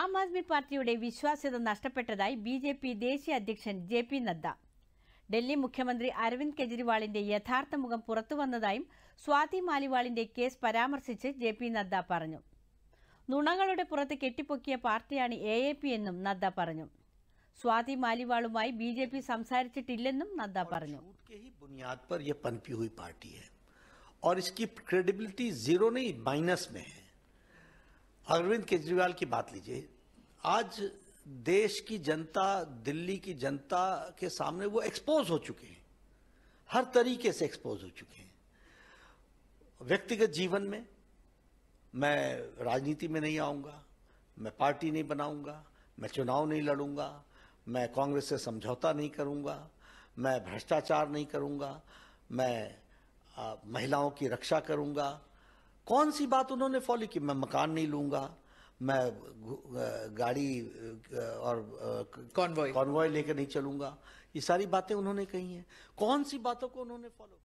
ആം ആദ്മി പാർട്ടിയുടെ വിശ്വാസ്യത നഷ്ടപ്പെട്ടതായി ബി ജെ പി ദേശീയ അധ്യക്ഷൻ ജെ പി നദ്ദ ഡൽഹി മുഖ്യമന്ത്രി അരവിന്ദ് കെജ്രിവാളിന്റെ യഥാർത്ഥ മുഖം പുറത്തുവന്നതായും സ്വാതി മാലിവാളിന്റെ കേസ് പരാമർശിച്ച് ജെ പി നദ്ദ പറഞ്ഞു നുണകളുടെ പുറത്ത് കെട്ടിപ്പൊക്കിയ പാർട്ടിയാണ് എ എ പി എന്നും നദ്ദ പറഞ്ഞു സ്വാതി മാലിവാളുമായി ബി ജെ പി സംസാരിച്ചിട്ടില്ലെന്നും നദ്ദ പറഞ്ഞു പാർട്ടി ഹൈ और इसकी क्रेडिबिलिटी जीरो नहीं माइनस में है अरविंद केजरीवाल की बात लीजिए आज देश की जनता दिल्ली की जनता के सामने वो एक्सपोज हो चुके हैं हर तरीके से एक्सपोज हो चुके हैं व्यक्तिगत जीवन में मैं राजनीति में नहीं आऊंगा मैं पार्टी नहीं बनाऊंगा मैं चुनाव नहीं लड़ूंगा मैं कांग्रेस से समझौता नहीं करूँगा मैं भ्रष्टाचार नहीं करूँगा मैं आ, महिलाओं की रक्षा करूँगा कौन सी बात उन्होंने फॉलो की मैं मकान नहीं लूंगा मैं गाड़ी और कॉन्वॉय कॉन्वॉय लेकर नहीं चलूंगा ये सारी बातें उन्होंने कही हैं कौन सी बातों को उन्होंने फॉलो